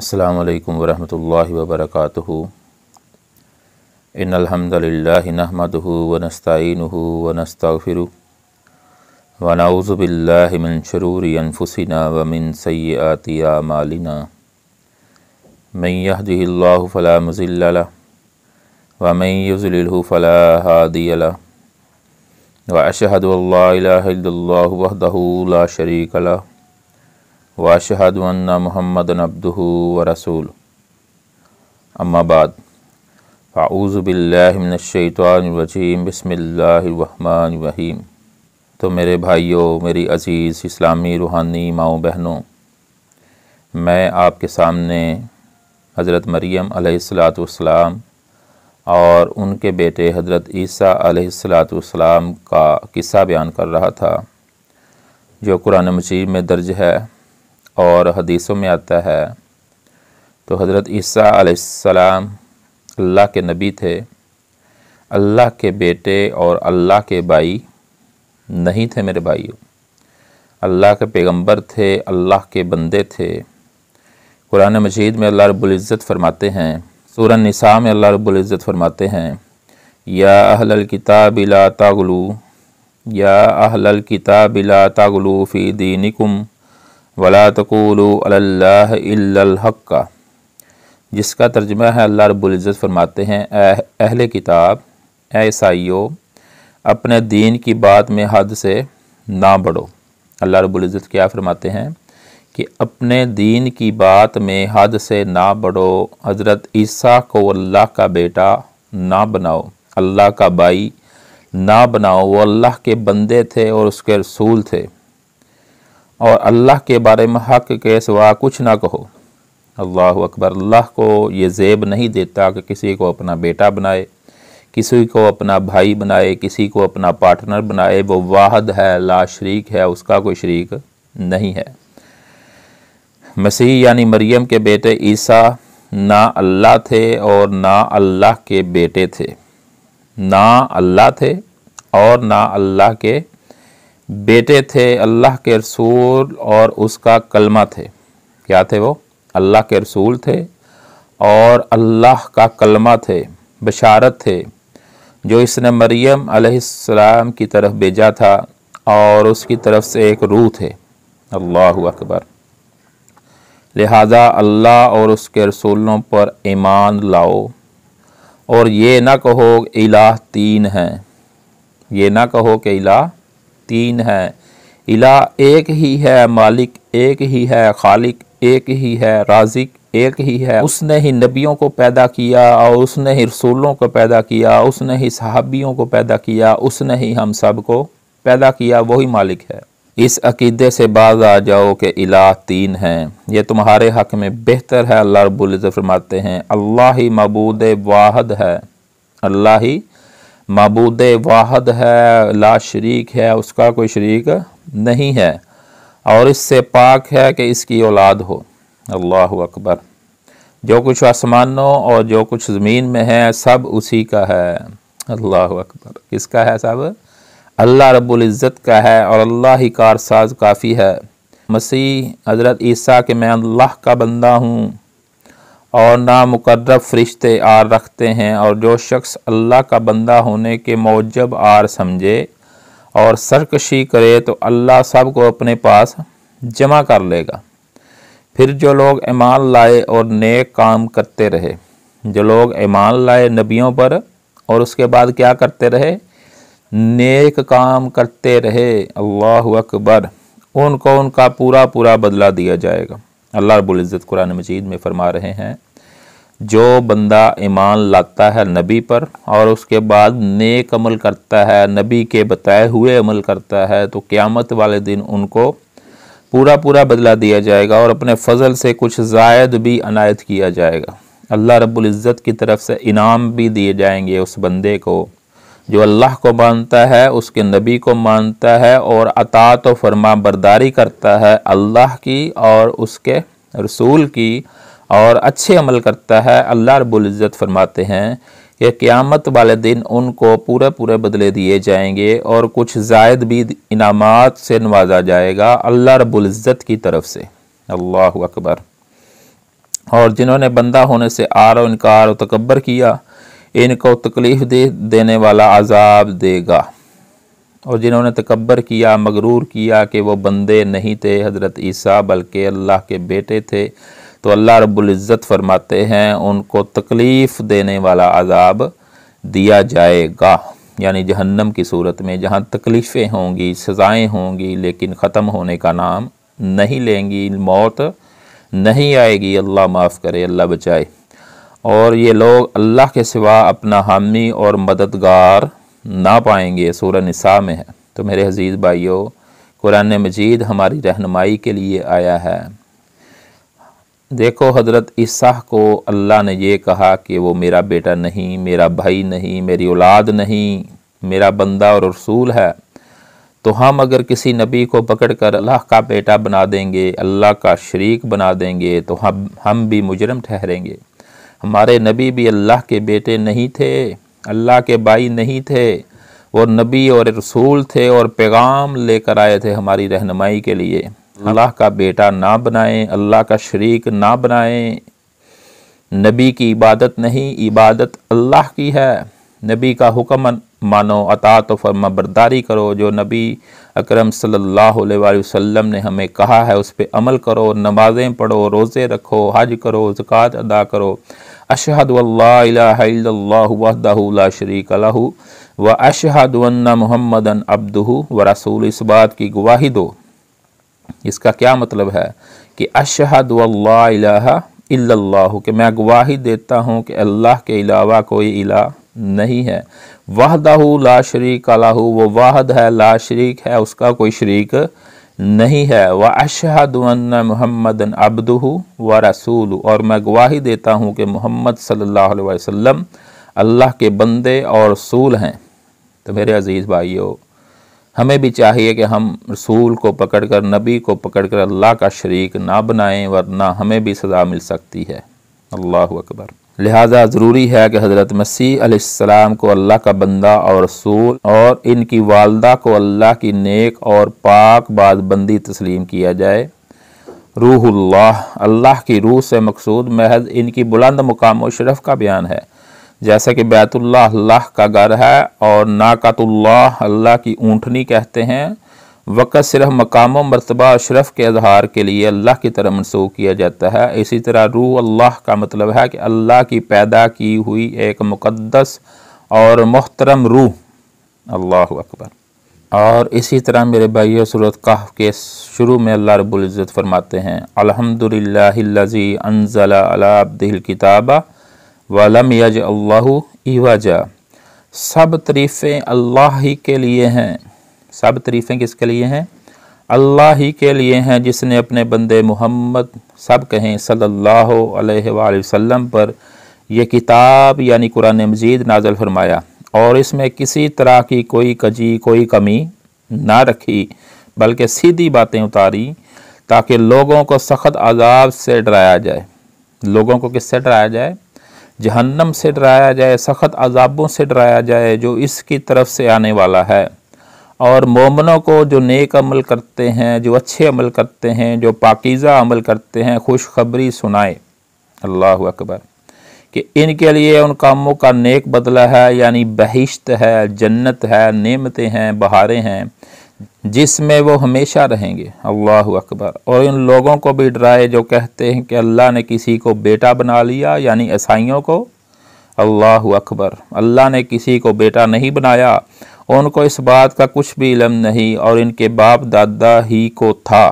अस्सलाम वालेकुम वरहमतुल्लाहि वबरकातुहु इन्नल हम्दलिल्लाहि नहमदुहु व नस्ताईनुहु व नस्तागफिरुह व नऊज़ु बिल्लाहि मिन शुरूरि अनफुसिना व मिन सय्यिआति आमालिना मन यहदिहिल्लाहु फला मुज़िल्ल लह व मन युज़लिलहु फला हादिय लह व अशहदु अल्ला इलाहा इल्लल्लाहु वहदहु ला शरीक वाशहद वन्ना मोहम्मद अब्दू व रसूल अम्माबाद आऊज़बिल्लिनशैतवानरजीम बसमीम तो मेरे भाइयों मेरी अज़ीज़ इस्लामी रूहानी माओ बहनों मैं आपके सामने हज़रत मरियम अलैहिस्सलाम और उनके बेटे हज़रत ईसा अलैहिस्सलाम का किस्सा बयान कर रहा था जो कुरान मजीद में दर्ज है और हदीसों में आता है तो हज़रत सलाम अल्लाह के नबी थे अल्लाह के बेटे और अल्लाह के भाई नहीं थे मेरे भाई अल्लाह के पैगंबर थे अल्लाह के बंदे थे कुरान मजीद में अल्लाह रब्ज़त फ़रमाते हैं सूरन निसा में अल्लाह रब्ज़त फ़रमाते हैं या अहल किताब ला तागलू या अहल किताब ला तागलू फ़ी दीनिकुम वला तकूलहक़ जिसका तर्जमा है अल्लाह रब्ज़त फरमाते हैं अहल किताब ए अपने दीन की बात में हद से ना बढ़ो अल्लाह रब्ज़त क्या फरमाते हैं कि अपने दीन की बात में हद से ना बढ़ो हज़रत ईसा को अल्लाह का बेटा ना बनाओ अल्लाह का भाई ना बनाओ वो अल्लाह के बंदे थे और उसके रसूल थे और अल्लाह के बारे में हक के सिवा कुछ ना कहो अल्लाह अकबर अल्लाह को ये जेब नहीं देता कि किसी को अपना बेटा बनाए किसी को अपना भाई बनाए किसी को अपना पार्टनर बनाए वो वाहद है ला शरीक है उसका कोई शरीक नहीं है मसीह यानी मरियम के बेटे ईसा ना अल्लाह थे और ना अल्लाह के बेटे थे ना अल्लाह थे और ना अल्लाह के बेटे थे अल्लाह के रसूल और उसका कलमा थे क्या थे वो अल्लाह के रसूल थे और अल्लाह का कलमा थे बशारत थे जो इसने मरियम अलैहिस्सलाम की तरफ भेजा था और उसकी तरफ से एक रूह थे अल्लाह अकबर लिहाजा अल्लाह और उसके रसूलों पर ईमान लाओ और ये ना कहो इलाह तीन हैं ये ना कहो कि इलाह तीन है इला एक ही है मालिक एक ही है खालिक एक ही है राजिक एक ही है उसने ही नबियों को पैदा किया और उसने ही रसूलों को पैदा किया उसने ही सहाबियों को पैदा किया उसने ही हम सब को पैदा किया वही मालिक है इस अकीदे से बाज आ जाओ कि इला तीन हैं ये तुम्हारे हक में बेहतर है अल्लाह रबुल्ज़ फरमाते हैं अल्लाह ही मबूद वाहद है अल्लाह ही मबूद वाहद है ला शरीक है उसका कोई शरीक नहीं है और इससे पाक है कि इसकी औलाद हो अल्लाह अकबर जो कुछ आसमानों और जो कुछ ज़मीन में है सब उसी का है अल्लाह अकबर किसका है सब अल्लाह रब्बुल इज़्ज़त का है और अल्लाह ही कारसाज काफ़ी है मसीह हज़रत ईसा के मैं अल्लाह का बंदा हूँ और ना मुकर्रब फरिश्ते आर रखते हैं और जो शख्स अल्लाह का बंदा होने के मौजब आर समझे और सरकशी करे तो अल्लाह सब को अपने पास जमा कर लेगा फिर जो लोग ईमान लाए और नेक काम करते रहे जो लोग ईमान लाए नबियों पर और उसके बाद क्या करते रहे नेक काम करते रहे अल्लाह अकबर उनको उनका पूरा पूरा बदला दिया जाएगा अल्लाह रबुल्ज़त कुरान मजीद में फरमा रहे हैं जो बंदा ईमान लाता है नबी पर और उसके बाद नेक अमल करता है नबी के बताए हुए अमल करता है तो क़्यामत वाले दिन उनको पूरा पूरा बदला दिया जाएगा और अपने फजल से कुछ जायद भी अनायत किया जाएगा अल्लाह रब्बुल इज़्ज़त की तरफ से इनाम भी दिए जाएंगे उस बंदे को जो अल्लाह को मानता है उसके नबी को मानता है और अतात व फरमा बरदारी करता है अल्लाह की और उसके रसूल की और अच्छे अमल करता है अल्लाह रबुल्ज़त फरमाते हैं कि क़्यामत वाले दिन उनको पूरे पूरे बदले दिए जाएंगे और कुछ जायद भी इनामात से नवाजा जाएगा अल्लाह रबुल्ज़त की तरफ से अल्लाह अकबर और जिन्होंने बंदा होने से आर इनकार और तकबर किया इनको तकलीफ़ दे देने वाला अजाब देगा और जिन्होंने तकबर किया मगरूर किया कि वो बंदे नहीं थे हज़रत ईसा बल्कि अल्लाह के बेटे थे तो अल्लाह रबुल्ज़त फरमाते हैं उनको तकलीफ़ देने वाला अजाब दिया जाएगा यानी जहन्नम की सूरत में जहाँ तकलीफ़ें होंगी सज़ाएँ होंगी लेकिन ख़त्म होने का नाम नहीं लेंगी मौत नहीं आएगी अल्लाह माफ़ करे अल्लाह बचाए और ये लोग अल्लाह के सिवा अपना हामी और मददगार ना पाएंगे सूर नसा में है तो मेरे हजीज़ भाइयों कुरान मजीद हमारी रहनमाई के लिए आया है देखो हज़रत ईसा को अल्लाह ने यह कहा कि वो मेरा बेटा नहीं मेरा भाई नहीं मेरी औलाद नहीं मेरा बंदा और रसूल है तो हम अगर किसी नबी को पकड़ कर अल्लाह का बेटा बना देंगे अल्लाह का शरीक बना देंगे तो हम हम भी मुजरम ठहरेंगे हमारे नबी भी अल्लाह के बेटे नहीं थे अल्लाह के भाई नहीं थे वो नबी और रसूल थे और पैगाम लेकर आए थे हमारी रहनमाई के लिए अल्लाह का बेटा ना बनाएं अल्लाह का शरीक ना बनाएं नबी की इबादत नहीं इबादत अल्लाह की है नबी का हुक्म मानो अता तो फर्मा बरदारी करो जो नबी अकरम सल्लल्लाहु अलैहि वसल्लम ने हमें कहा है उस पर अमल करो नमाज़ें पढ़ो रोज़े रखो हज करो ज़क़़त अदा करो अशहद वल्ला शरीक लहू व अशहद वन्ना मोहम्मदन अब्दू व रसूल इस बात की गवाही दो इसका क्या मतलब है कि अशहद वल्ला कि मैं गवाही देता हूँ कि अल्लाह के अलावा कोई इला नहीं है वाहदाहू ला शरीक लाहू वो वाहद है ला शरीक है उसका कोई शरीक नहीं है व अशहदन मोहम्मद अब्दू व रसूल और मैं गवाही देता हूँ कि मोहम्मद सल्लल्लाहु अलैहि वसल्लम अल्लाह के बंदे और रसूल हैं तो मेरे अज़ीज़ भाइयों हमें भी चाहिए कि हम रसूल को पकड़कर नबी को पकड़कर अल्लाह का शरीक ना बनाएं वरना हमें भी सज़ा मिल सकती है अल्लाह अकबर लिहाजा ज़रूरी है कि हज़रत मसीह अलैहिस्सलाम को अल्लाह का बंदा और रसूल और इनकी वालदा को अल्लाह की नेक और पाक बाजबंदी तस्लीम किया जाए रूहुल्लाह अल्लाह की रूह से मकसूद महज इनकी बुलंद मुकाम व शरफ का बयान है जैसे कि बैतुल्लाह अल्लाह का घर है और नाकतुल्लाह अल्लाह की ऊँटनी कहते हैं वक़्त सिर्फ मकाम मरतबा अशरफ के अजहार के लिए अल्लाह की तरह मनसूख किया जाता है इसी तरह रूह अल्लाह का मतलब है कि अल्लाह की पैदा की हुई एक मुक़दस और मोहतरम रूह अल्लाह अकबर और इसी तरह मेरे भाई सूरत कहफ के शुरू में अल्लाह रबुल्ज़त फरमाते हैं अलहमदिल्लाजी अनज़लाबदिल किताबा वलम यज अल्लाह इवाजा सब तरीफ़ें अल्लाह ही के लिए हैं सब तरीफ़ें किसके लिए हैं अल्लाह ही के लिए हैं जिसने अपने बंदे मोहम्मद सब कहें सल्लल्लाहु अलैहि वसल्लम पर यह किताब यानी कुरान मजीद नाजल फरमाया और इसमें किसी तरह की कोई कजी कोई कमी ना रखी बल्कि सीधी बातें उतारी ताकि लोगों को सख्त आज़ाब से डराया जाए लोगों को किससे डराया जाए जहन्नम से डराया जाए सख्त अजाबों से डराया जाए जो इसकी तरफ से आने वाला है और मोमनों को जो नेक अमल करते हैं जो अच्छे अमल करते हैं जो पाकिज़ा अमल करते हैं खुशखबरी सुनाए अल्लाह अकबर कि इनके लिए उन कामों का नेक बदला है यानी बहिश्त है जन्नत है नेमतें हैं बहारें हैं जिसमें वो हमेशा रहेंगे अल्लाह अकबर और इन लोगों को भी डराए जो कहते हैं कि अल्लाह ने किसी को बेटा बना लिया यानी ईसाइयों को अल्लाह अकबर अल्लाह ने किसी को बेटा नहीं बनाया उनको इस बात का कुछ भी इलम नहीं और इनके बाप दादा ही को था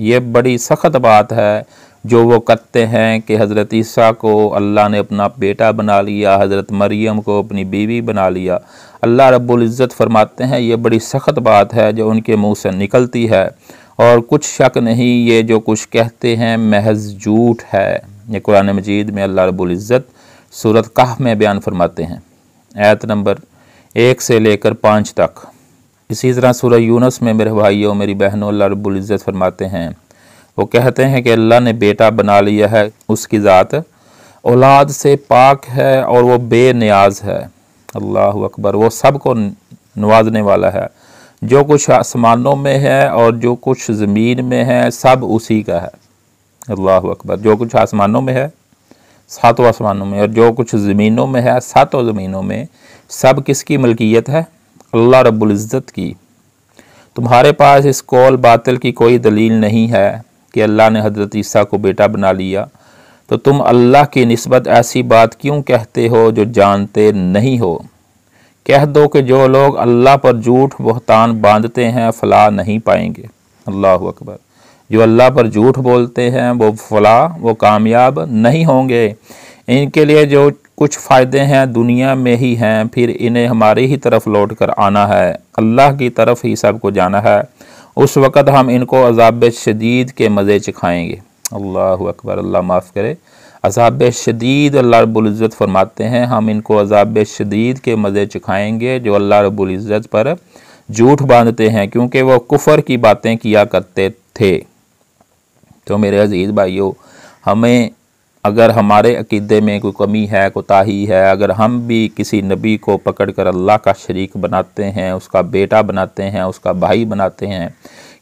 ये बड़ी सख्त बात है जो वो करते हैं कि हज़रत ईसा को अल्लाह ने अपना बेटा बना लिया हज़रत मरियम को अपनी बीवी बना लिया अल्लाह रब्ज़त फरमाते हैं ये बड़ी सख्त बात है जो उनके मुंह से निकलती है और कुछ शक नहीं ये जो कुछ कहते हैं महज झूठ है ये कुरान मजीद में अल्लाह रब्ज़त सूरत कह में बयान फरमाते हैं ऐत नंबर एक से लेकर पाँच तक इसी तरह सूर्य यूनस में मेरे भाइयों मेरी बहनों अल्लाह रबुल्ज़त फरमाते हैं वो कहते हैं कि अल्लाह ने बेटा बना लिया है उसकी ज़ात औलाद से पाक है और वो बेनियाज है अल्लाह अकबर वो सबको नवाजने वाला है जो कुछ आसमानों में है और जो कुछ ज़मीन में है सब उसी का है अल्लाह अकबर जो कुछ आसमानों में है सातों आसमानों में और जो कुछ ज़मीनों में है सातों ज़मीनों में सब किसकी मलकियत है अल्लाह रब्ज़त की तुम्हारे पास इस कौल बातिल की कोई दलील नहीं है कि अल्लाह ने हज़रत ईसा को बेटा बना लिया तो तुम अल्लाह की नस्बत ऐसी बात क्यों कहते हो जो जानते नहीं हो कह दो कि जो लोग अल्लाह पर झूठ बहतान बांधते हैं फला नहीं पाएंगे अल्लाह अकबर जो अल्लाह पर झूठ बोलते हैं वो फला वो कामयाब नहीं होंगे इनके लिए जो कुछ फ़ायदे हैं दुनिया में ही हैं फिर इन्हें हमारी ही तरफ लौट कर आना है अल्लाह की तरफ ही सब को जाना है उस वक़्त हम इनको अजाब शदीद के मज़े चखाएँगे अल्लाह अकबर अल्लाह माफ़ करे अजाब शदीद अल्लाह रबुल्ज़त फरमाते हैं हम इनको अजाब शदीद के मज़े चखाएँगे जो अल्लाह रबुल्ज़त पर झूठ बांधते हैं क्योंकि वह कुफ़र की बातें किया करते थे तो मेरे अजीज़ भाइयों हमें अगर हमारे अकीदे में कोई कमी है कोताही है अगर हम भी किसी नबी को पकड़ कर अल्लाह का शरीक बनाते हैं उसका बेटा बनाते हैं उसका भाई बनाते हैं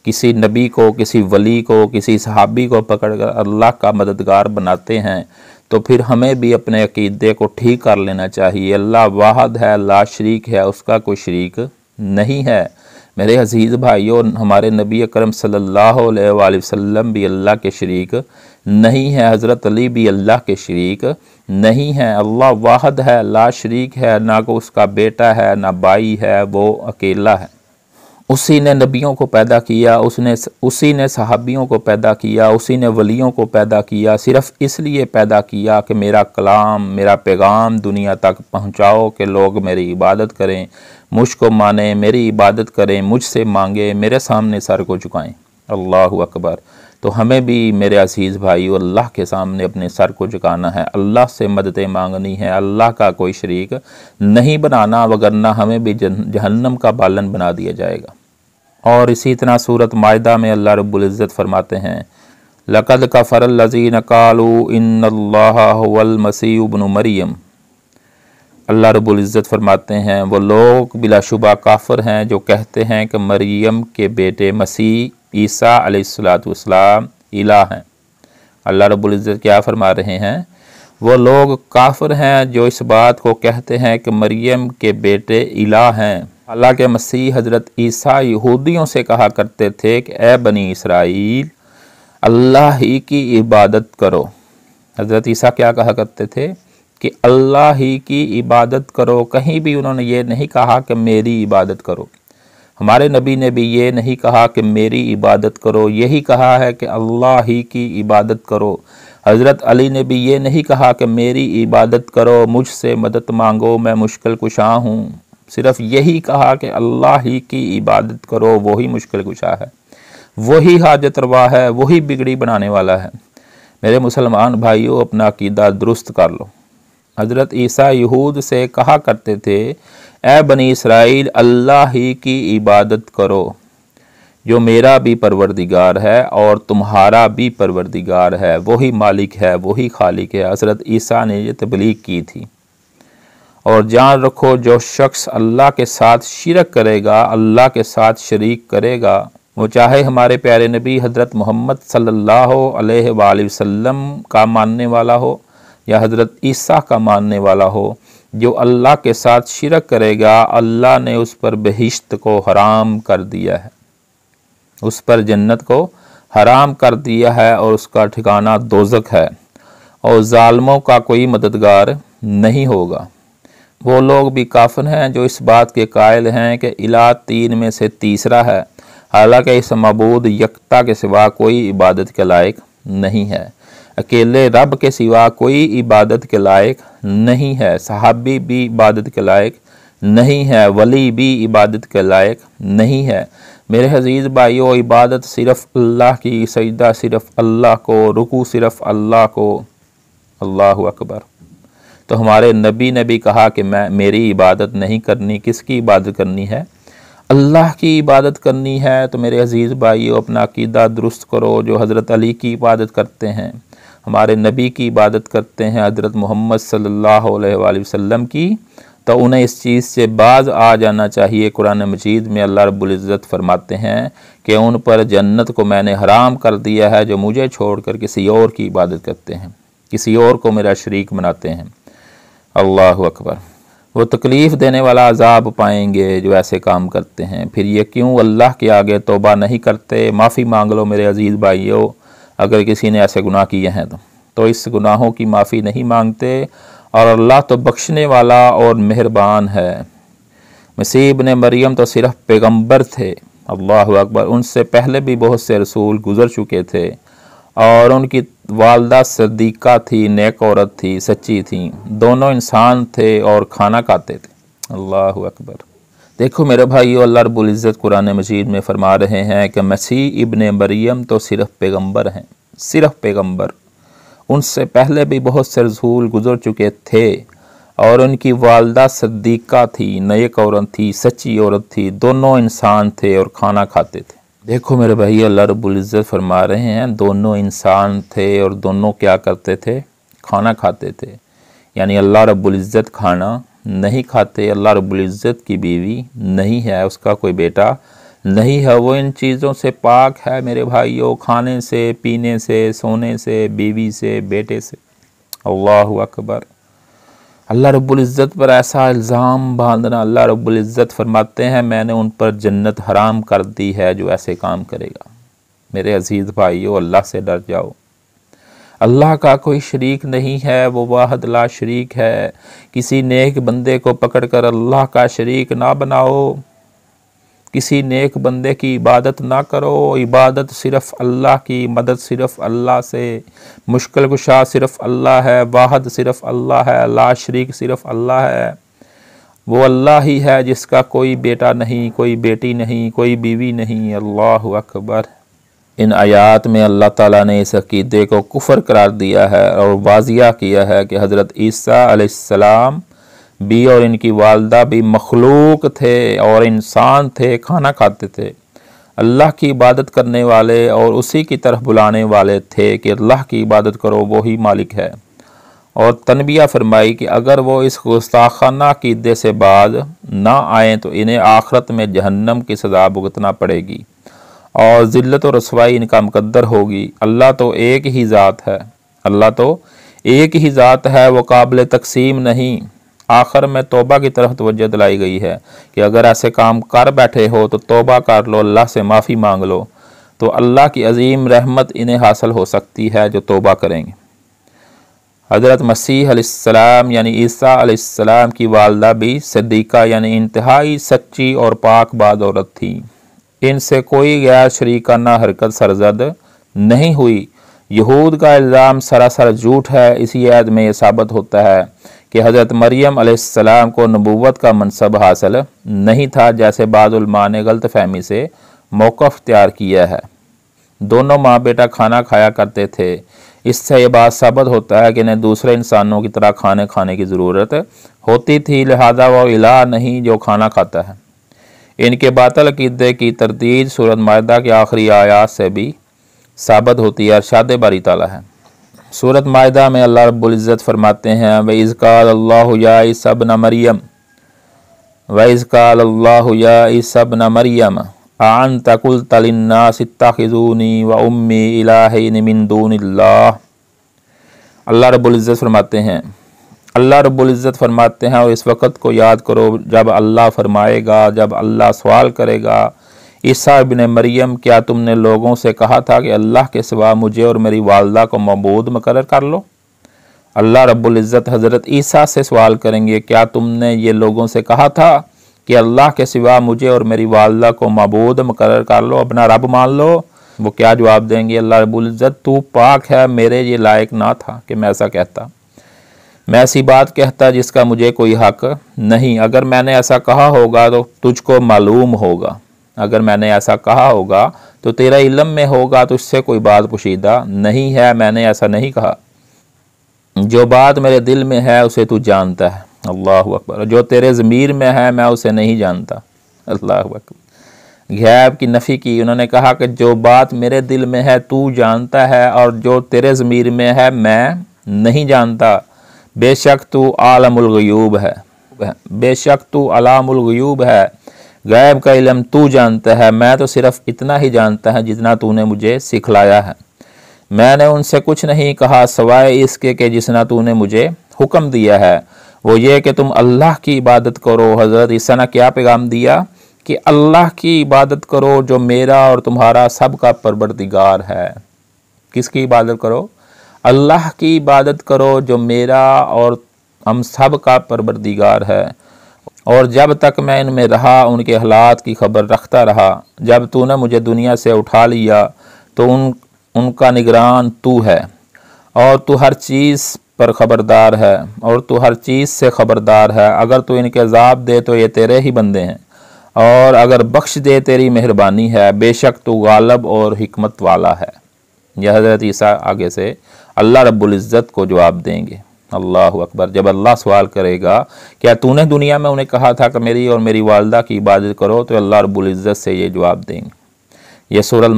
किसी नबी को किसी वली को किसी सहाबी को पकड़ कर अल्लाह का मददगार बनाते हैं तो फिर हमें भी अपने अकीदे को ठीक कर लेना चाहिए अल्लाह वाहद है अल्लाह शरीक है उसका कोई शरीक नहीं है मेरे अजीज़ भाइयों हमारे नबी अकरम सल्लल्लाहु अलैहि वसल्लम भी अल्लाह के शरीक नहीं है हज़रत अली भी अल्लाह के शरीक नहीं है अल्लाह वाहद है ला शरीक है ना को उसका बेटा है ना भाई है वो अकेला है उसी ने नबियों को पैदा किया उसने उसी ने सहाबियों को पैदा किया उसी ने वलियों को पैदा किया सिर्फ़ इसलिए पैदा किया कि मेरा कलाम मेरा पैगाम दुनिया तक पहुंचाओ कि लोग मेरी इबादत करें मुझको माने मेरी इबादत करें मुझसे मांगे मेरे सामने सर को झुकाएं अल्लाह अकबर तो हमें भी मेरे अज़ीज़ भाई अल्लाह के सामने अपने सर को झुकाना है अल्लाह से मददें मांगनी है अल्लाह का कोई शरीक नहीं बनाना वगरना हमें भी जहन्नम का बालन बना दिया जाएगा और इसी तरह सूरत मायदा में अल्लाह रब्ज़त फरमाते हैं लकद का फ़रलजीन कालू इन्ल्लाबन मरियम अल्लाह रब्ज़त फरमाते हैं वो लोग बिलाशुबा काफर हैं जो कहते हैं कि मरियम के बेटे मसीह ईसा अलैहिस्सलाम इला हैं अल्लाह इज़्ज़त क्या फरमा रहे हैं वो लोग काफर हैं जो इस बात को कहते हैं कि मरियम के बेटे इला हैं अल्लाह के मसीह हज़रत ईसा यहूदियों से कहा करते थे कि ए बनी इसराइल अल्लाह ही की इबादत करो हज़रत ईसा क्या कहा करते थे कि अल्लाह ही की इबादत करो कहीं भी उन्होंने ये नहीं कहा कि मेरी इबादत करो हमारे नबी ने भी ये नहीं कहा कि मेरी इबादत करो यही कहा है कि अल्लाह ही की इबादत करो हज़रत अली ने भी ये नहीं कहा कि मेरी इबादत करो मुझसे मदद मांगो मैं मुश्किल कुशा हूँ सिर्फ यही कहा कि अल्लाह ही की इबादत करो वही मुश्किल कुशा है वही हाजत रवा है वही बिगड़ी बनाने वाला है मेरे मुसलमान भाइयों अपना अकीदा दुरुस्त कर लो हज़रत ईसा यहूद से कहा करते थे ए बनी इसराइल अल्लाह ही की इबादत करो जो मेरा भी परवरदिगार है और तुम्हारा भी परवरदिगार है वही मालिक है वही खालिक है हजरत ईसा ने यह तबलीग की थी और जान रखो जो शख्स अल्लाह के साथ शिरक करेगा अल्लाह के साथ शरीक करेगा वो चाहे हमारे प्यारे नबी हज़रत मोहम्मद सल्लल्लाहु अलैहि वसल्लम का मानने वाला हो या हज़रत ईसा का मानने वाला हो जो अल्लाह के साथ शिरक करेगा अल्लाह ने उस पर बहिश्त को हराम कर दिया है उस पर जन्नत को हराम कर दिया है और उसका ठिकाना दोजक है और ालमों का कोई मददगार नहीं होगा वो लोग भी काफन हैं जो इस बात के कायल हैं कि इला तीन में से तीसरा है हालांकि इस मबूद यकता के सिवा कोई इबादत के लायक नहीं है अकेले रब के सिवा कोई इबादत के लायक नहीं है सहाबी भी इबादत के लायक नहीं है वली भी इबादत के लायक नहीं है मेरे हजीज़ भाइयों इबादत सिर्फ़ अल्लाह की सजदा सिर्फ़ अल्लाह को रुकू सिर्फ़ अल्लाह को अल्लाह अकबर तो हमारे नबी ने भी कहा कि मैं मेरी इबादत नहीं करनी किसकी इबादत करनी है अल्लाह की इबादत करनी है तो मेरे अज़ीज़ भाइयों अपना अकीदा दुरुस्त करो जो हज़रत अली की इबादत करते हैं हमारे नबी की इबादत करते हैं हज़रत मोहम्मद सल्लल्लाहु अलैहि वसल्लम की तो उन्हें इस चीज़ से बाज आ जाना चाहिए कुरान मजीद में अल्लाह रबुल्ज़त फरमाते हैं कि उन पर जन्नत को मैंने हराम कर दिया है जो मुझे छोड़ कर किसी और की इबादत करते हैं किसी और को मेरा शरीक मनाते हैं अल्लाह अकबर वो तकलीफ़ देने वाला अजाब पाएंगे जो ऐसे काम करते हैं फिर ये क्यों अल्लाह के आगे तोबा नहीं करते माफ़ी मांग लो मेरे अजीज़ भाइयों अगर किसी ने ऐसे गुनाह किए हैं तो तो इस गुनाहों की माफ़ी नहीं मांगते और अल्लाह तो बख्शने वाला और मेहरबान है मसीब ने मरियम तो सिर्फ पैगंबर थे अल्लाह अकबर उनसे पहले भी बहुत से रसूल गुज़र चुके थे और उनकी वालदा सदीक़ा थी नेक औरत थी सच्ची थी दोनों इंसान थे और खाना खाते थे अल्लाह अकबर देखो मेरे भाई अल्लाह रबुल्ज़त कुरान मजीद में फरमा रहे हैं कि मसीह इबन मरियम तो सिर्फ पैगंबर हैं सिर्फ पैगंबर उनसे पहले भी बहुत से रसूल गुजर चुके थे और उनकी वालदा सद्दीक़ा थी नयक औरत थी सच्ची औरत थी दोनों इंसान थे और खाना खाते थे देखो मेरे भाई अल्लाह रबुल्ज़त फरमा रहे हैं दोनों इंसान थे और दोनों क्या करते थे खाना खाते थे यानी अल्लाह रबुल्ज़त खाना नहीं खाते अल्लाह रबुल्ज़त की बीवी नहीं है उसका कोई बेटा नहीं है वो इन चीज़ों से पाक है मेरे भाइयों खाने से पीने से सोने से बीवी से बेटे से अल्लाह अकबर अल्लाह रबुल्ज़त पर ऐसा इल्ज़ाम बांधना अल्लाह रब्ज़त फरमाते हैं मैंने उन पर जन्नत हराम कर दी है जो ऐसे काम करेगा मेरे अजीज़ भाइयों अल्लाह से डर जाओ अल्लाह का कोई शरीक नहीं है वो वाहद ला शरीक है किसी नेक बंदे को पकड़कर अल्लाह का शरीक ना बनाओ किसी नेक बंदे की इबादत ना करो इबादत सिर्फ़ अल्लाह की मदद सिर्फ़ अल्लाह से मुश्किल कुशा सिर्फ़ अल्लाह है वाहद सिर्फ़ अल्लाह है ला शरीक सिर्फ़ अल्लाह है वो अल्लाह ही है जिसका कोई बेटा नहीं कोई बेटी नहीं कोई बीवी नहीं अल्लाह अकबर इन आयात में अल्लाह ताला ने इस अकीदे को कुफर करार दिया है और वाजिया किया है कि हज़रत ईसा भी और इनकी वालदा भी मखलूक थे और इंसान थे खाना खाते थे अल्लाह की इबादत करने वाले और उसी की तरफ बुलाने वाले थे कि अल्लाह की इबादत करो वही मालिक है और तनबिया फरमाई कि अगर वो इस गुस्ताखाना अकीदे से बाज ना आए तो इन्हें आखरत में जहन्नम की सज़ा भुगतना पड़ेगी और ज़िल्लत और रसवाई इनका मुकद्दर होगी अल्लाह तो एक ही ज़ात है अल्लाह तो एक ही ज़ात है वो काबिल तकसीम नहीं आखिर में तोबा की तरफ तोज्जह दिलाई गई है कि अगर ऐसे काम कर बैठे हो तो तोबा कर लो अल्लाह से माफ़ी मांग लो तो अल्लाह की अजीम रहमत इन्हें हासिल हो सकती है जो तोबा करेंगे हज़रत मसीह अलैहिस्सलाम यानी ईसा अलैहिस्सलाम की वालदा भी सदीक़ा यानी इंतहाई सच्ची और पाक बाद औरत थी इनसे कोई गैर शरीकाना हरकत सरजद नहीं हुई यहूद का इल्ज़ाम सरासर झूठ है इसी याद में ये साबित होता है कि हज़रत मरियम अलैहिस्सलाम को नबूवत का मनसब हासिल नहीं था जैसे बाज़ुलमा ने गलत फहमी से मौक़ तैयार किया है दोनों माँ बेटा खाना खाया करते थे इससे ये बात साबित होता है कि इन्हें दूसरे इंसानों की तरह खाने खाने की ज़रूरत होती थी लिहाजा वह इला नहीं जो खाना खाता है इनके बातल अकीदे की तरतीज सूरत माहा के आखिरी आयात से भी साबित होती है अरशाद बारी ताला है सूरत माहा में अल्लाह रबुल्ज़त फरमाते हैं व इसकाल अल्लाह सब न मरियम व इसकाल सब न मरियम आन तकुल तलन्ना खिजूनी व उम्मी इलाहिन मिंदून अल्लाह रब्ज़त फरमाते हैं अल्लाह रब्ज़त फरमाते हैं और इस वक़्त को याद करो जब अल्लाह फरमाएगा जब अल्लाह सवाल करेगा ईसा बिन मरियम क्या तुमने लोगों से कहा था कि अल्लाह के सिवा मुझे और मेरी वालदा को मबूद मकर कर लो अल्लाह इज़्ज़त हज़रत ईसा से सवाल करेंगे क्या तुमने ये लोगों से कहा था कि अल्लाह के सिवा मुझे और मेरी वालदा को मबूद मकर कर लो अपना रब मान लो वो क्या जवाब देंगे अल्लाह रब्ज़त तू पाक है मेरे ये लायक ना था कि मैं ऐसा कहता मैं ऐसी बात कहता जिसका मुझे कोई हक नहीं अगर मैंने ऐसा कहा होगा तो तुझको मालूम होगा अगर मैंने ऐसा कहा होगा तो तेरा इलम में होगा तो इससे कोई बात पोशीदा नहीं है मैंने ऐसा नहीं कहा जो बात मेरे दिल में है उसे तू जानता है अल्लाह अकबर जो तेरे ज़मीर में है मैं उसे नहीं जानता अल्लाह अकबर गैब की नफ़ी की उन्होंने कहा कि जो बात मेरे दिल में है तू जानता है और जो तेरे ज़मीर में है मैं नहीं जानता बेशक तो आलमगयूब है बेशक तो अलामगयूब है गैब का इलम तू जानता है मैं तो सिर्फ़ इतना ही जानता है जितना तूने मुझे सिखलाया है मैंने उनसे कुछ नहीं कहा सवाए इसके के जिसना तूने मुझे हुक्म दिया है वो ये कि तुम अल्लाह की इबादत करो हज़रत ईसा ने क्या पैगाम दिया कि अल्लाह की इबादत करो जो मेरा और तुम्हारा सब का परवरदिगार है किसकी इबादत करो अल्लाह की इबादत करो जो मेरा और हम सब का परवरदिगार है और जब तक मैं इनमें रहा उनके हालात की खबर रखता रहा जब तूने मुझे दुनिया से उठा लिया तो उन उनका निगरान तू है और तू हर चीज़ पर खबरदार है और तू हर चीज़ से खबरदार है अगर तू इनके अजाब दे तो ये तेरे ही बंदे हैं और अगर बख्श दे तेरी मेहरबानी है बेशक तू गालब और हमत वाला है यह हज़रत ईसा आगे से अल्लाह इज़्ज़त को जवाब देंगे अल्लाह अकबर जब अल्लाह सवाल करेगा क्या तूने दुनिया में उन्हें कहा था कि मेरी और मेरी वालदा की इबादत करो तो अल्लाह इज़्ज़त से ये जवाब देंगे यह सूरल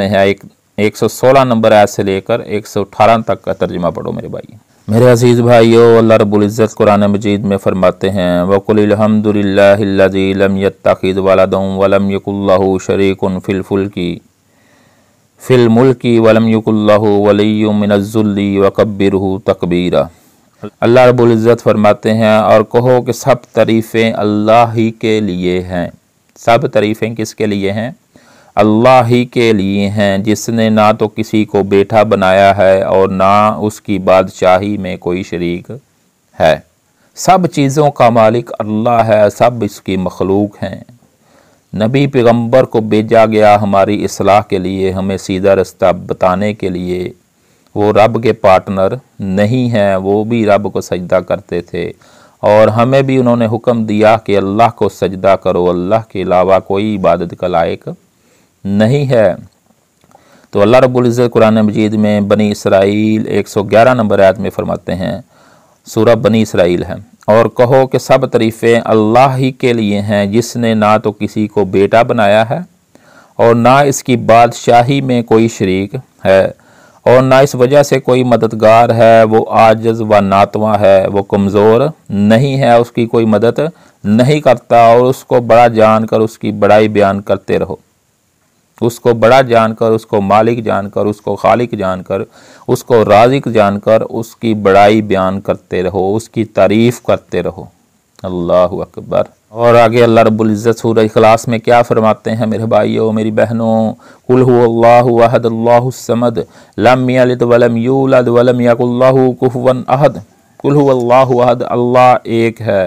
में है एक एक सौ सोलह नंबर आयत से लेकर एक सौ अठारह तक का तर्जमा पढ़ो मेरे भाई मेरे अजीज़ भाइयों अल्लाह रबुल्ज़त कुरान मजीद में फ़रमाते हैं वकुलहमदिल्लाम यत्ताखीद वालदम वलम यकुल्ला शरीक फ़िलफुल की मुल्क वलम यकुल्लामिनज़ुल्ली वकबिर तकबीरा अल्लाह रबुल्ज़त फरमाते हैं और कहो कि सब तरीफ़ें अल्लाह ही के लिए हैं सब तरीफ़ें किसके लिए हैं अल्लाह ही के लिए हैं जिसने ना तो किसी को बेटा बनाया है और ना उसकी बादशाही में कोई शरीक है सब चीज़ों का मालिक अल्लाह है सब इसकी मखलूक हैं नबी पैगंबर को भेजा गया हमारी असलाह के लिए हमें सीधा रास्ता बताने के लिए वो रब के पार्टनर नहीं हैं वो भी रब को सजदा करते थे और हमें भी उन्होंने हुक्म दिया कि अल्लाह को सजदा करो अल्लाह के अलावा कोई इबादत का लायक नहीं है तो अल्लाह रब्ज़त कुरान मजीद में बनी इसराइल 111 नंबर आयत में फ़रमाते हैं सूरह बनी इसराइल है और कहो कि सब तरीफ़ें अल्लाह ही के लिए हैं जिसने ना तो किसी को बेटा बनाया है और ना इसकी बादशाही में कोई शरीक है और ना इस वजह से कोई मददगार है वो आजज व नातवा है वो कमज़ोर नहीं है उसकी कोई मदद नहीं करता और उसको बड़ा जान कर उसकी बड़ाई बयान करते रहो उसको बड़ा जानकर उसको मालिक जानकर उसको खालिक जानकर उसको राजिक जानकर उसकी बड़ाई बयान करते रहो उसकी तारीफ़ करते रहो अल्लाह अकबर और आगे अल्लाह रबुल्ज़त सूरज खलास में क्या फ़रमाते हैं मेरे भाइयों मेरी बहनों कुल अल्लाहद अल्लाहमद लम वलम यूलद वलम अहद कुल अल्लाहद अल्लाह एक है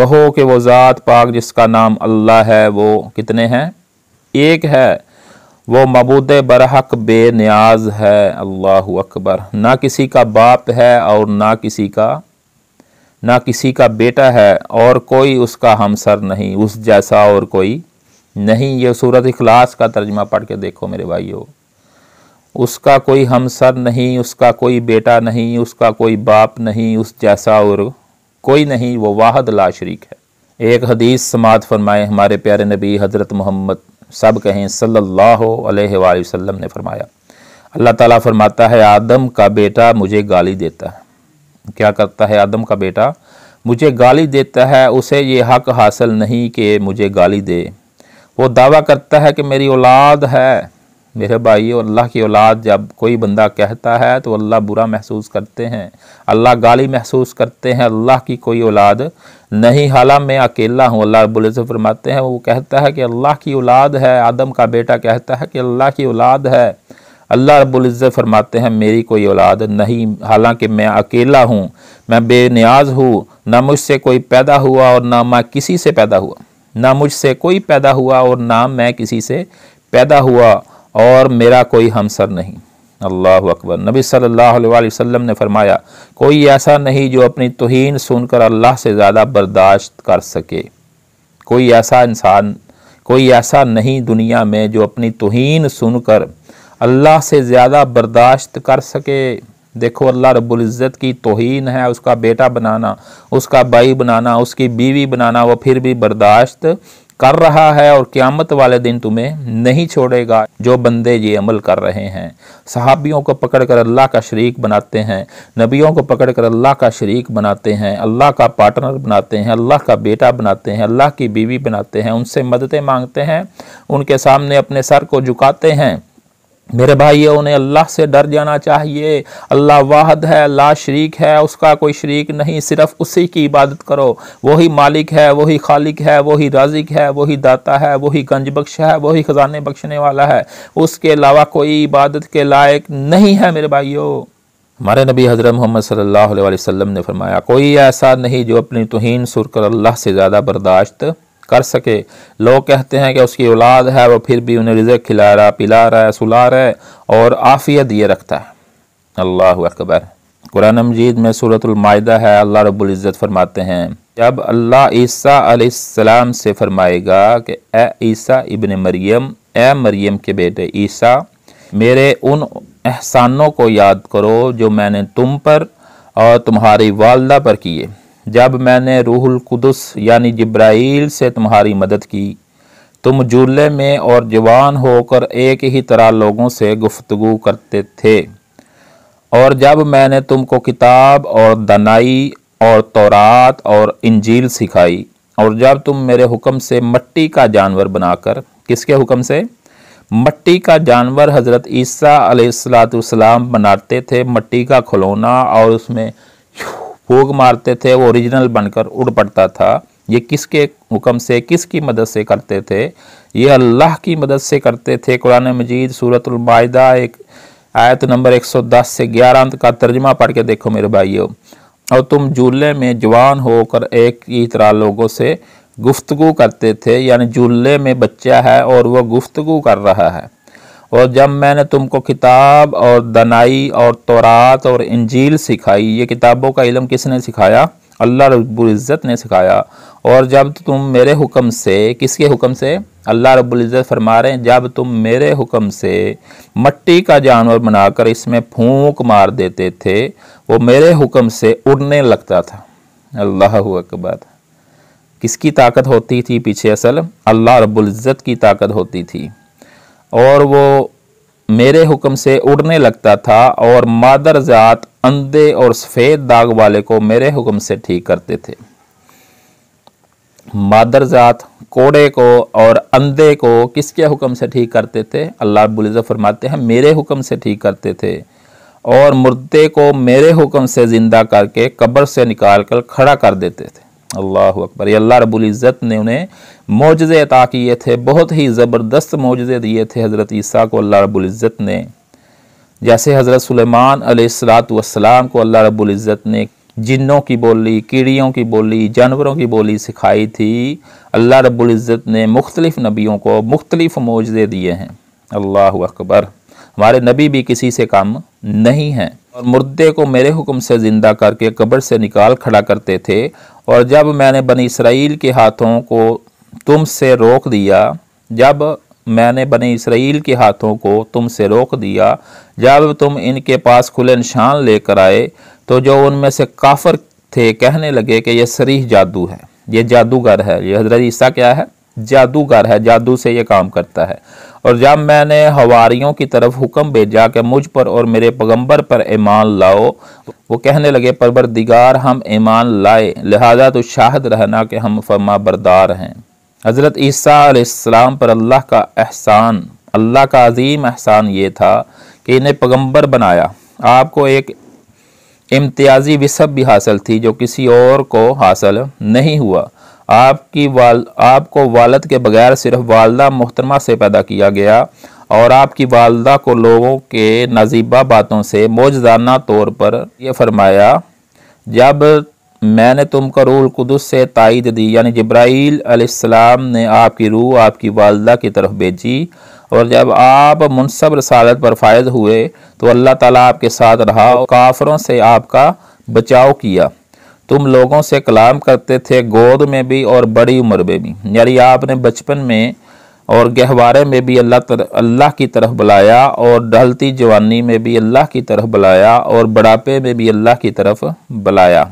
कहो कि वो ज़ात पाक जिसका नाम अल्लाह है वो कितने हैं एक है वो मबूद बरहक बे न्याज है अल्लाह अकबर ना किसी का बाप है और ना किसी का ना किसी का बेटा है और कोई उसका हमसर नहीं उस जैसा और कोई नहीं ये सूरत इखलास का तर्जमा पढ़ के देखो मेरे भाइयों उसका कोई हमसर नहीं उसका कोई बेटा नहीं उसका कोई बाप नहीं उस जैसा और कोई नहीं वो वाहद ला शरीक है एक हदीस समात फरमाए हमारे प्यारे नबी हज़रत मोहम्मद सब कहें सल्लल्लाहु अलैहि वसल्लम ने फरमाया अल्लाह ताला फरमाता है आदम का बेटा मुझे गाली देता है क्या करता है आदम का बेटा मुझे गाली देता है उसे ये हक हासिल नहीं कि मुझे गाली दे वो दावा करता है कि मेरी औलाद है मेरे भाई अल्लाह की औलाद जब कोई बंदा कहता है तो अल्लाह बुरा महसूस करते हैं अल्लाह गाली महसूस करते हैं अल्लाह की कोई औलाद नहीं हाला मैं अकेला हूँ अल्लाह रबुल फरमाते हैं वो कहता है कि अल्लाह की औलाद है आदम का बेटा कहता है कि अल्लाह की औलाद है अल्लाह रब्ज़ फरमाते हैं मेरी कोई औलाद नहीं हालांकि मैं अकेला हूँ मैं बेनियाज हूँ ना मुझसे कोई पैदा हुआ और ना मैं किसी से पैदा हुआ ना मुझसे कोई पैदा हुआ और ना मैं किसी से पैदा हुआ और मेरा कोई हमसर नहीं अल्लाह अकबर नबी सल्लल्लाहु अलैहि वसल्लम ने फरमाया कोई ऐसा नहीं जो अपनी तोहन सुनकर अल्लाह से ज़्यादा बर्दाश्त कर सके कोई ऐसा इंसान कोई ऐसा नहीं दुनिया में जो अपनी तोहन सुनकर अल्लाह से ज़्यादा बर्दाश्त कर सके देखो अल्लाह रब्ज़त की तोहन है उसका बेटा बनाना उसका भाई बनाना उसकी बीवी बनाना वो फिर भी बर्दाश्त कर रहा है और क़्यामत वाले दिन तुम्हें नहीं छोड़ेगा जो बंदे ये अमल कर रहे हैं सहाबियों को पकड़कर अल्लाह का शरीक बनाते हैं नबियों को पकड़कर अल्लाह का शरीक बनाते हैं अल्लाह का पार्टनर बनाते हैं अल्लाह का बेटा बनाते हैं अल्लाह की बीवी बनाते हैं उनसे मददें मांगते हैं उनके सामने अपने सर को झुकाते हैं मेरे भाइयों उन्हें अल्लाह से डर जाना चाहिए अल्लाह वाहद है अल्लाह शरीक है उसका कोई शरीक नहीं सिर्फ उसी की इबादत करो वही मालिक है वही खालिक है वही राजिक है वही दाता है वही गंज बख्श है वही ख़जाने बख्शने वाला है उसके अलावा कोई इबादत के लायक नहीं है मेरे भाइयों हमारे नबी हज़रत मोहम्मद सल्लल्लाहु अलैहि वसल्लम ने फरमाया कोई ऐसा नहीं जो अपनी तोहन सुर कर अल्लाह से ज़्यादा बर्दाश्त कर सके लोग कहते हैं कि उसकी औलाद है वो फिर भी उन्हें रिजक खिला रहा पिला रहा है सुला रहा है और आफियत दिए रखता है अल्लाह अकबर कुरान मजीद में सूरतमायदा है अल्लाह रब्ज़त फरमाते हैं जब अल्लाह ईसा से फरमाएगा कि ए ईसा इबन मरियम ए मरियम के बेटे ईसा मेरे उन एहसानों को याद करो जो मैंने तुम पर और तुम्हारी वालदा पर किए जब मैंने रूहुल कुदस यानी जब्राइल से तुम्हारी मदद की तुम जूले में और जवान होकर एक ही तरह लोगों से गुफ्तगु करते थे और जब मैंने तुमको किताब और दनाई और तौरात और इंजील सिखाई और जब तुम मेरे हुक्म से मट्टी का जानवर बनाकर किसके हुक्म से मट्टी का जानवर हज़रत ईसा अलैहिस्सलाम बनाते थे मट्टी का खलौना और उसमें फूक मारते थे वो ओरिजिनल बनकर उड़ पड़ता था ये किसके हुक्म से किसकी मदद से करते थे ये अल्लाह की मदद से करते थे कुरान मजीद सूरतमायदा एक आयत नंबर 110 से 11 का तर्जमा पढ़ के देखो मेरे भाइयों और तुम झूले में जवान होकर एक ही तरह लोगों से गुफ्तगु करते थे यानी झूले में बच्चा है और वह गुफ्तगु कर रहा है और जब मैंने तुमको किताब और दनाई और तौरात और इंजील सिखाई ये किताबों का इलम किसने सिखाया अल्लाह रब्ज़त ने सिखाया और जब तुम मेरे हुक्म से किसके हुक्म से अल्लाह रब्ज़त फरमा रहे हैं जब तुम मेरे हुक्म से मट्टी का जानवर बनाकर इसमें फूंक मार देते थे वो मेरे हुक्म से उड़ने लगता था अल्लाह अकबर किसकी ताकत होती थी पीछे असल अल्लाह रब्ज़त की ताकत होती थी और वो मेरे हुक्म से उड़ने लगता था और मादर जात अंधे और सफ़ेद दाग वाले को मेरे हुक्म से ठीक करते थे मादर जात कोड़े को और अंधे को किसके हुक्म से ठीक करते थे अल्लाह रबुल्ज़ फरमाते हैं मेरे हुक्म से ठीक करते थे और मुर्दे को मेरे हुक्म से ज़िंदा करके कब्र से निकाल कर खड़ा कर देते थे अल्लाह अकबर अल्लाह रबुल्ज़त ने उन्हें मोजे अता किए थे बहुत ही ज़बरदस्त मोजे दिए थे हज़रत ईसा को अल्लाह रबुल्ज़त ने जैसे हज़रत सलेमान सलाम को अल्लाह रबुल्ज़त ने जिन्नों की बोली कीड़ियों की बोली जानवरों की बोली सिखाई थी अल्लाह रबुल्ज़त ने मुख्तलिफ़ नबियों को मुख्तलिफ़ मोजे दिए हैं अल्लाह अकबर हमारे नबी भी किसी से कम नहीं हैं और मुर्दे को मेरे हुक्म से ज़िंदा करके कब्र से निकाल खड़ा करते थे और जब मैंने बनी इसराइल के हाथों को तुमसे रोक दिया जब मैंने बने इसराइल के हाथों को तुमसे रोक दिया जब तुम इनके पास खुले निशान लेकर आए तो जो उनमें से काफर थे कहने लगे कि यह सरीह जादू है ये जादूगर है ये हजरत ईसा क्या है जादूगर है जादू से ये काम करता है और जब मैंने हवारियों की तरफ हुक्म भेजा कि मुझ पर और मेरे पैगम्बर पर ईमान लाओ वो कहने लगे परवरदिगार हम ईमान लाए लिहाजा तो शाहद रहना कि हम फर्मा बरदार हैं हज़रत ईसीम पर अल्लाह का एहसान अल्लाह का अजीम एहसान ये था कि इन्हें पैगम्बर बनाया आपको एक इम्तियाजी विसब भी हासिल थी जो किसी और को हासिल नहीं हुआ आपकी वाल आपको वालद के बगैर सिर्फ वालदा मोहतरमा से पैदा किया गया और आपकी वालदा को लोगों के नजीबा बातों से मौजदाना तौर पर यह फरमाया जब मैंने तुमको रूल कुदस से तायद दी यानी जब्राइल अलैहिस्सलाम ने आपकी रूह आपकी वालदा की तरफ भेजी और जब आप मुनसब रसालत पर फायद हुए तो अल्लाह ताला आपके साथ रहा और काफरों से आपका बचाव किया तुम लोगों से कलाम करते थे गोद में भी और बड़ी उम्र में भी यानी आपने बचपन में और गहवारे में भी अल्लाह तर अल्लाह की तरफ बुलाया और ढलती जवानी में भी अल्लाह की तरफ बुलाया और बुढ़ापे में भी अल्लाह की तरफ बुलाया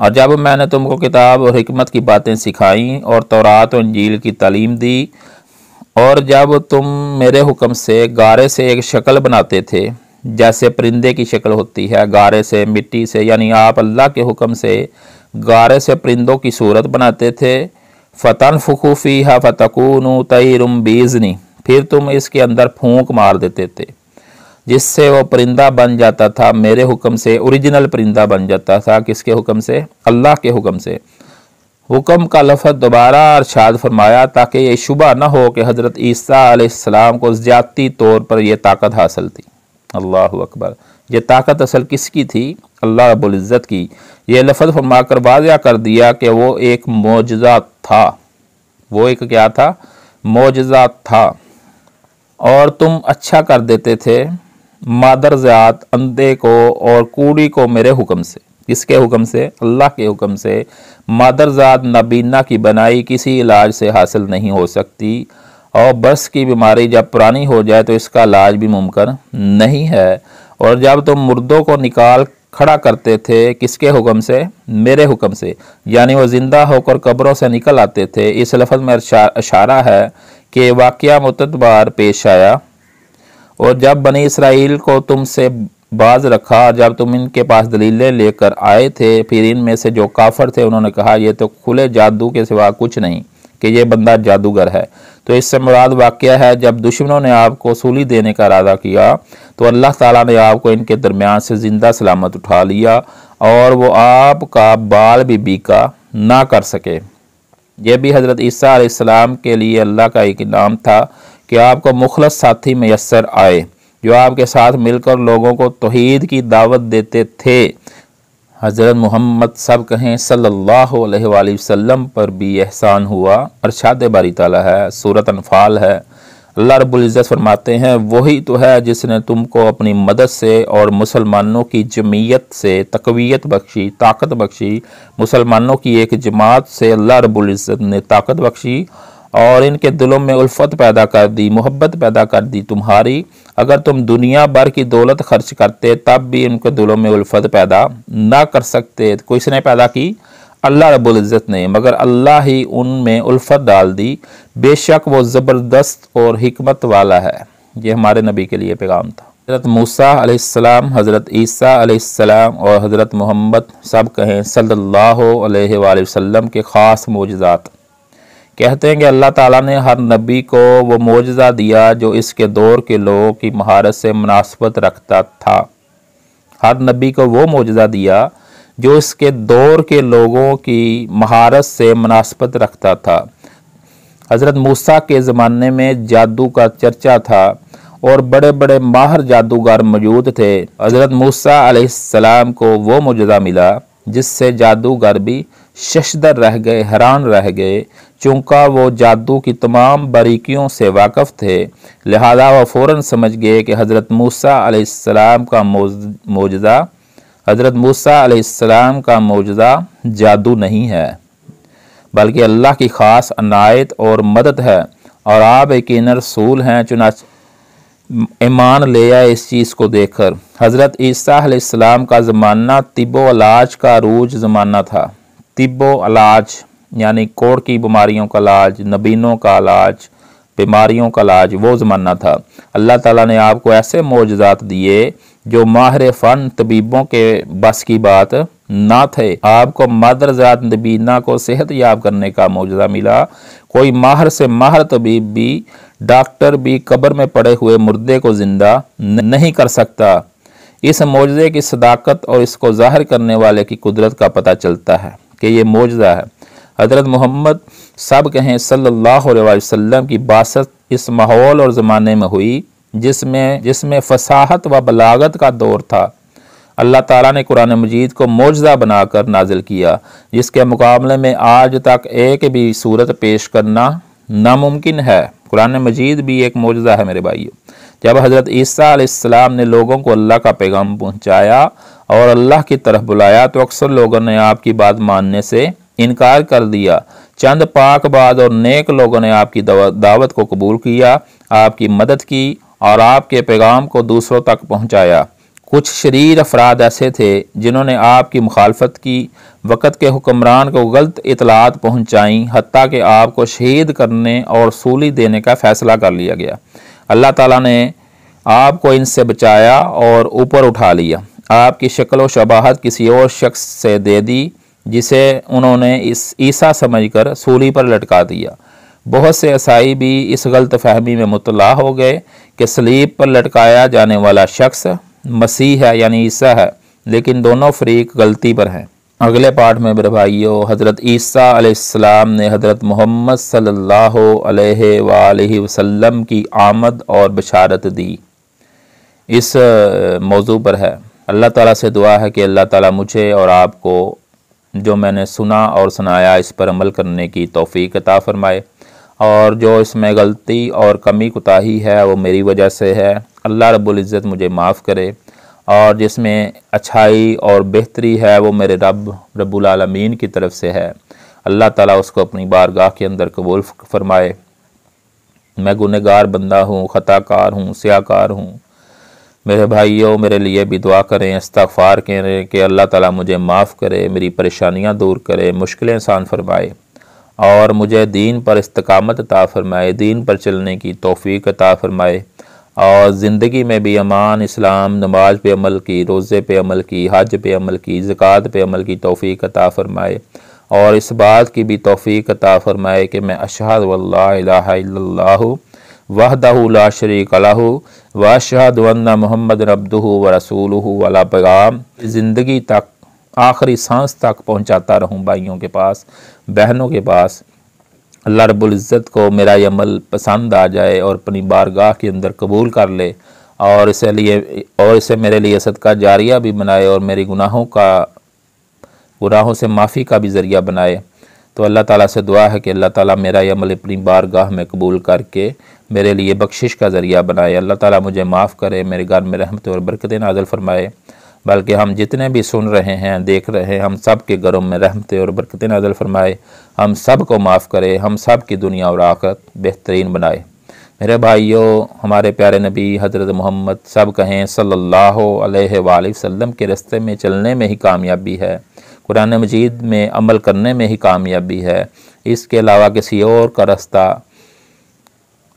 और जब मैंने तुमको किताब और हमत की बातें सिखाई और तौरात और इंजील की तालीम दी और जब तुम मेरे हुक्म से गारे से एक शक्ल बनाते थे जैसे परिंदे की शक्ल होती है गारे से मिट्टी से यानी आप अल्लाह के हुक्म से गारे से परिंदों की सूरत बनाते थे फ़तन फ़ुखूफ़ी है फ़तकून तयरम बीजनी फिर तुम इसके अंदर फूंक मार देते थे जिससे वो परिंदा बन जाता था मेरे हुक्म से ओरिजिनल परिंदा बन जाता था किसके हुक्म से अल्लाह के हुक्म से हुक्म का लफत दोबारा अरशाद फरमाया ताकि ये शुबा न हो कि हज़रत ईसा को ज़्यादती तौर पर यह ताकत हासिल थी अल्लाह अकबर यह ताकत असल किसकी थी अल्लाह रबुल्ज़त की यह लफज फरमा कर वाजा कर दिया कि वो एक मोजा था वो एक क्या था मोजा था और तुम अच्छा कर देते थे मादरजात अंधे को और कूड़ी को मेरे हुक्म से किसके हुक्म से अल्लाह के हुक्म से ज़ात नबीना की बनाई किसी इलाज से हासिल नहीं हो सकती और बस की बीमारी जब पुरानी हो जाए तो इसका इलाज भी मुमकिन नहीं है और जब तुम तो मुर्दों को निकाल खड़ा करते थे किसके हुक्म से मेरे हुक्म से यानी वो ज़िंदा होकर कब्रों से निकल आते थे इस लफज में इशारा है कि वाक़ मुतबार पेश आया और जब बने इसराइल को तुमसे बाज रखा जब तुम इनके पास दलीलें लेकर आए थे फिर इनमें से जो काफर थे उन्होंने कहा यह तो खुले जादू के सिवा कुछ नहीं कि यह बंदा जादूगर है तो इससे मुराद वाक्य है जब दुश्मनों ने आपको सूली देने का इरादा किया तो अल्लाह ताला ने आपको इनके दरमियान से ज़िंदा सलामत उठा लिया और वो आपका बाल भी बीका ना कर सके यह भी हज़रत ईसा आसमाम के लिए अल्लाह का एक इनाम था कि आपको मुखलस साथी मैसर आए जो आपके साथ मिलकर लोगों को तोहद की दावत देते थे हज़रत मोहम्मद सब कहें सल्लल्लाहु अलैहि वसल्लम पर भी एहसान हुआ अरशाद बारी ताला है सूरत अनफाल है अल्लाह रबुल्ज़त फरमाते हैं वही तो है जिसने तुमको अपनी मदद से और मुसलमानों की जमीयत से तकवीत बख्शी ताकत बख्शी मुसलमानों की एक जमात से अल्लाह रबुल्ज़त ने ताकत बख्शी और इनके दिलों में उल्फत पैदा कर दी मोहब्बत पैदा कर दी तुम्हारी अगर तुम दुनिया भर की दौलत खर्च करते तब भी इनके दिलों में उल्फत पैदा ना कर सकते तो किसने पैदा की अल्लाह रबुल्ज़त ने मगर अल्लाह ही उनमें उल्फत डाल दी बेशक वो ज़बरदस्त और हमत वाला है ये हमारे नबी के लिए पैगाम था हज़रत मूसा अलैहिस्सलाम हज़रत ईसा अलैहिस्सलाम और हज़रत मोहम्मद सब कहें सल्लल्लाहु अलैहि वसल्लम के ख़ास मोजात कहते हैं कि अल्लाह ताला ने हर नबी को वो मुजज़ा दिया जो इसके दौर के लोगों की महारत से मुनासबत रखता था हर नबी को वो मुजज़ा दिया जो इसके दौर के लोगों की महारत से मुनासबत रखता था हज़रत मूसा के ज़माने में जादू का चर्चा था और बड़े बड़े माहर जादूगर मौजूद थे हज़रत मूसा सलाम को वो मुजदा मिला जिससे जादूगर भी शशदर रह गए हैरान रह गए चूँका वो जादू की तमाम बारीकियों से वाकफ़ थे लिहाजा वह फ़ौर समझ गए कि हज़रत मूसा आसमाम का मौजा हज़रत मूसा आसमाम का मौजा जादू नहीं है बल्कि अल्लाह की ख़ास अनायत और मदद है और आप यकीन रसूल हैं चुनाच ईमान ले आए इस चीज़ को देखकर हज़रत ईसा का ज़माना तिबो अलाज का रूज ज़माना था तिब्बो इलाज यानी कोड़ की बीमारियों का इलाज नबीनों का इलाज बीमारियों का इलाज वो ज़माना था अल्लाह ताला ने आपको ऐसे मोजात दिए जो माहिर फ़न तबीबों के बस की बात ना थे आपको मदरजात नबीना को सेहत याब करने का मुआवजा मिला कोई माहर से माहर तबीब भी डॉक्टर भी कब्र में पड़े हुए मुर्दे को ज़िंदा नहीं कर सकता इस मुआवजे की सदाकत और इसको ज़ाहिर करने वाले की कुदरत का पता चलता है कि ये मौजा है हज़रत मोहम्मद सब कहें सल्लल्लाहु अलैहि वसल्लम की बासत इस माहौल और ज़माने में हुई जिसमें जिसमें फसाहत व बलागत का दौर था अल्लाह ताला ने कुरान मजीद को मौजा बनाकर नाजिल किया जिसके मुकाबले में आज तक एक भी सूरत पेश करना नामुमकिन है कुरान मजीद भी एक मौजा है मेरे भाइयों जब हज़रत ईसा ने लोगों को अल्लाह का पैगाम पहुँचाया और अल्लाह की तरफ बुलाया तो अक्सर लोगों ने आपकी बात मानने से इनकार कर दिया चंद पाक बाद और नेक लोगों ने आपकी दावत को कबूल किया आपकी मदद की और आपके पैगाम को दूसरों तक पहुंचाया कुछ शरीर अफराद ऐसे थे जिन्होंने आपकी मुखालफत की वक़्त के हुक्मरान को गलत इतलात पहुंचाई हती कि आपको शहीद करने और सूली देने का फ़ैसला कर लिया गया अल्लाह ताला ने आपको इनसे बचाया और ऊपर उठा लिया आपकी शक्ल व शबाहत किसी और शख्स से दे दी जिसे उन्होंने इस ईसा समझकर सूली पर लटका दिया बहुत से ईसाई भी इस गलत फहमी में मुतला हो गए कि सलीब पर लटकाया जाने वाला शख्स मसीह है यानी ईसा है लेकिन दोनों फरीक गलती पर हैं अगले पाठ में मेरे भाइयों हज़रत ईसा अलैहिस्सलाम ने हज़रत मोहम्मद सल्लल्लाहु अलैहि वसल्लम की आमद और बशारत दी इस मौजू पर है अल्लाह ताला से दुआ है कि अल्लाह ताला मुझे और आपको जो मैंने सुना और सुनाया इस पर अमल करने की तोफ़ी अता फ़रमाए और जो इसमें गलती और कमी कुताही है वो मेरी वजह से है अल्लाह इज़्ज़त मुझे माफ़ करे और जिसमें अच्छाई और बेहतरी है वो मेरे रब रबालमीन की तरफ से है अल्लाह ताला उसको अपनी बारगाह के अंदर कबूल फरमाए मैं गुनहगार बंदा हूँ ख़ताकार हूँ स्याकार हूँ मेरे भाइयों मेरे लिए भी दुआ करें इस्तफ़ार करें कि अल्लाह ताला मुझे माफ़ करे मेरी परेशानियां दूर करे मुश्किलें आसान फरमाए और मुझे दीन पर इस्तकामत अता फरमाए दीन पर चलने की तोफ़ी अता फरमाए और ज़िंदगी में भी अमान इस्लाम नमाज पे अमल की रोज़े पे अमल की हज पे अमल की ज़क़़त पे अमल की तोफ़ी अता फ़रमाए और इस बात की भी तोफ़ी अता फ़रमाए कि मैं अशहद वल्ला ला शरीक लहु व अन्न मोहम्मद रबदू व रसूल वाला पैगाम ज़िंदगी तक आखिरी सांस तक पहुंचाता रहूं भाइयों के पास बहनों के पास अल्लाह को मेरा ये अमल पसंद आ जाए और अपनी बारगाह के अंदर कबूल कर ले और इसे लिए और इसे मेरे लिए सदका जारिया भी बनाए और मेरी गुनाहों का गुनाहों से माफ़ी का भी ज़रिया बनाए तो अल्लाह ताला से दुआ है कि अल्लाह ताला मेरा यह अमल अपनी बारगाह में कबूल करके मेरे लिए बख्शिश का ज़रिया बनाए अल्लाह ताला मुझे माफ़ करे मेरे घर में रहमत और बरकत नाजल फरमाए बल्कि हम जितने भी सुन रहे हैं देख रहे हैं हम सब के घरों में रहमत और बरक़त नाजल फरमाए हम सब को माफ़ करे हम सब की दुनिया और आखरत बेहतरीन बनाए मेरे भाइयों हमारे प्यारे नबी हज़रत मोहम्मद सब कहें सल्लल्लाहु अलैहि वसल्लम के रस्ते में चलने में ही कामयाबी है कुरान मजीद में अमल करने में ही कामयाबी है इसके अलावा किसी और का रास्ता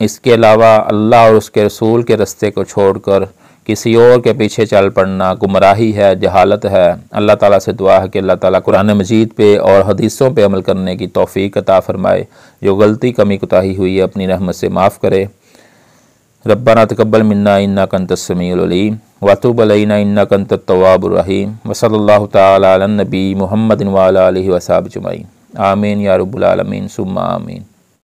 इसके अलावा अल्लाह और उसके रसूल के रस्ते को छोड़कर किसी और के पीछे चल पड़ना गुमराही है जहालत है अल्लाह ताला से दुआ है कि अल्लाह ताला कुरान मजीद पे और हदीसों पे अमल करने की तोफ़ी अता फ़रमाए जो गलती कमी कुताही हुई है अपनी रहमत से माफ़ करे रब्बाना तकबल मिन्ना इन्ना कंत समीम वातुबलना इन्ना कंत तवाबरहीम वसल तबी मोहम्मद वाल वसाब जमाई आमीन या रबालमीन सुम्मा आमीन